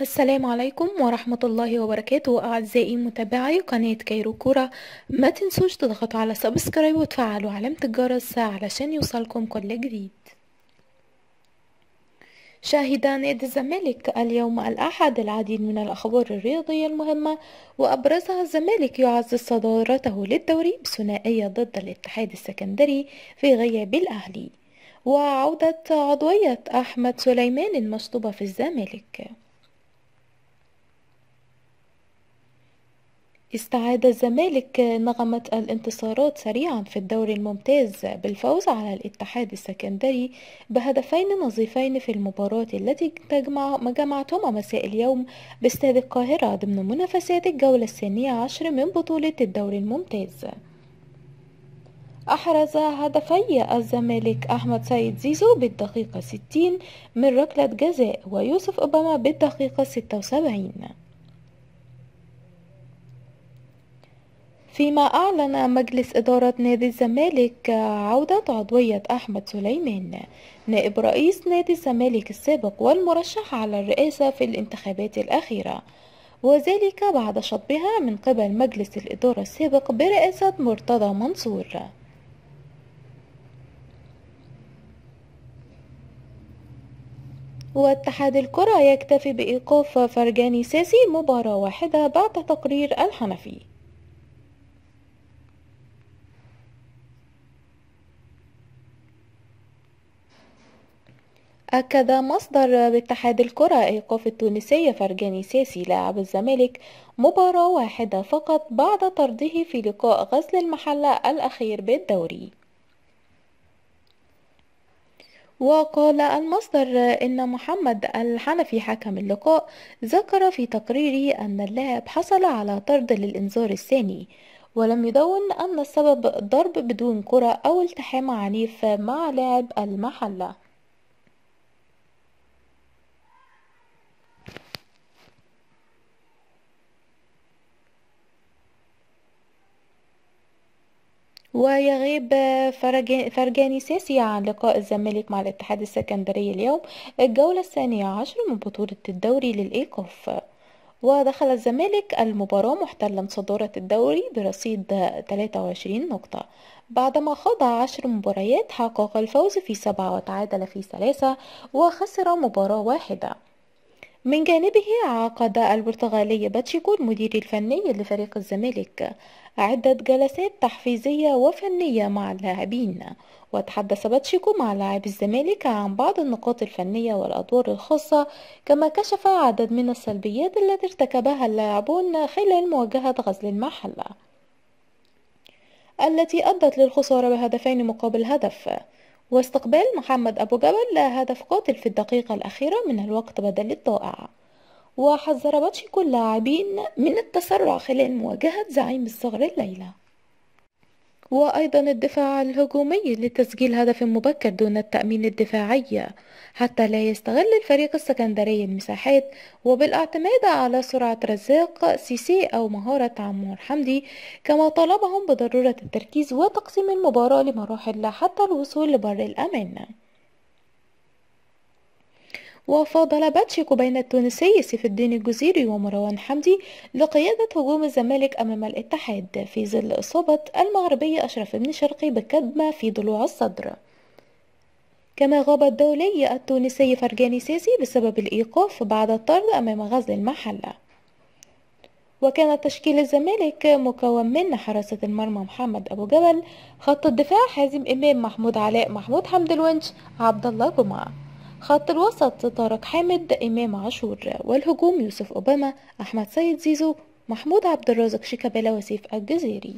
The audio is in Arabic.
السلام عليكم ورحمة الله وبركاته أعزائي متابعي قناة كايرو كورة ما تنسوش تضغطوا على سبسكرايب وتفعلوا علامة الجرس علشان يوصلكم كل جديد شاهد نادي الزمالك اليوم الأحد العديد من الأخبار الرياضية المهمة وأبرزها الزمالك يعزز صدارته للدوري بثنائية ضد الاتحاد السكندري في غياب الأهلي وعودة عضوية أحمد سليمان المشطوبة في الزمالك استعاد الزمالك نغمة الانتصارات سريعا في الدوري الممتاز بالفوز على الاتحاد السكندري بهدفين نظيفين في المباراة التي تجمع جمعتهما مساء اليوم باستاد القاهرة ضمن منافسات الجولة الثانية عشر من بطولة الدوري الممتاز أحرز هدفي الزمالك أحمد سيد زيزو بالدقيقة 60 من ركلة جزاء ويوسف أوباما بالدقيقة 76 فيما أعلن مجلس إدارة نادي الزمالك عودة عضوية أحمد سليمان نائب رئيس نادي الزمالك السابق والمرشح على الرئاسة في الانتخابات الأخيرة وذلك بعد شطبها من قبل مجلس الإدارة السابق برئاسة مرتضى منصور واتحاد الكرة يكتفي بإيقاف فرجاني ساسي مباراة واحدة بعد تقرير الحنفي أكد مصدر باتحاد الكرة إيقاف التونسي فرجاني ساسي لاعب الزمالك مباراة واحدة فقط بعد طرده في لقاء غزل المحلة الأخير بالدوري وقال المصدر إن محمد الحنفي حكم اللقاء ذكر في تقريره أن اللاعب حصل على طرد للإنذار الثاني ولم يدون أن السبب ضرب بدون كرة أو التحام عنيف مع لاعب المحلة ويغيب فرجاني ساسي عن لقاء الزمالك مع الاتحاد السكندري اليوم الجولة الثانية عشر من بطولة الدوري للإيقاف ودخل الزمالك المباراة محتلا صدارة الدوري برصيد 23 نقطة بعدما خاض عشر مباريات حقق الفوز في سبعة وتعادل في ثلاثة وخسر مباراة واحدة من جانبه عقد البرتغالي باتشيكو المدير الفني لفريق الزمالك عدة جلسات تحفيزية وفنية مع اللاعبين وتحدث باتشيكو مع لاعب الزمالك عن بعض النقاط الفنية والأدوار الخاصة كما كشف عدد من السلبيات التي ارتكبها اللاعبون خلال مواجهة غزل المحلة التي أدت للخسارة بهدفين مقابل هدف واستقبال محمد أبو جبل هدف قاتل في الدقيقة الأخيرة من الوقت بدل الضائع وحذر كل لاعبين من التسرع خلال مواجهة زعيم الصغر الليلة وأيضا الدفاع الهجومي لتسجيل هدف مبكر دون التأمين الدفاعي حتى لا يستغل الفريق السكندري المساحات وبالاعتماد على سرعة رزاق سيسي أو مهارة عمور حمدي كما طلبهم بضرورة التركيز وتقسيم المباراة لمراحل حتى الوصول لبر الأمان وفاضل باتشيكو بين التونسي سيف الدين الجزيري ومروان حمدي لقيادة هجوم الزمالك أمام الاتحاد في ظل إصابة المغربي أشرف بن شرقي بكدمة في ضلوع الصدر كما غاب الدولي التونسي فرجاني ساسي بسبب الإيقاف بعد الطرد أمام غزل المحلة وكان تشكيل الزمالك مكون من حراسة المرمى محمد أبو جبل خط الدفاع حازم إمام محمود علاء محمود حمد الونش عبد الله جمعة خط الوسط طارق حامد إمام عاشور والهجوم يوسف أوباما أحمد سيد زيزو محمود عبد الرازق شيكابالا وسيف الجزيري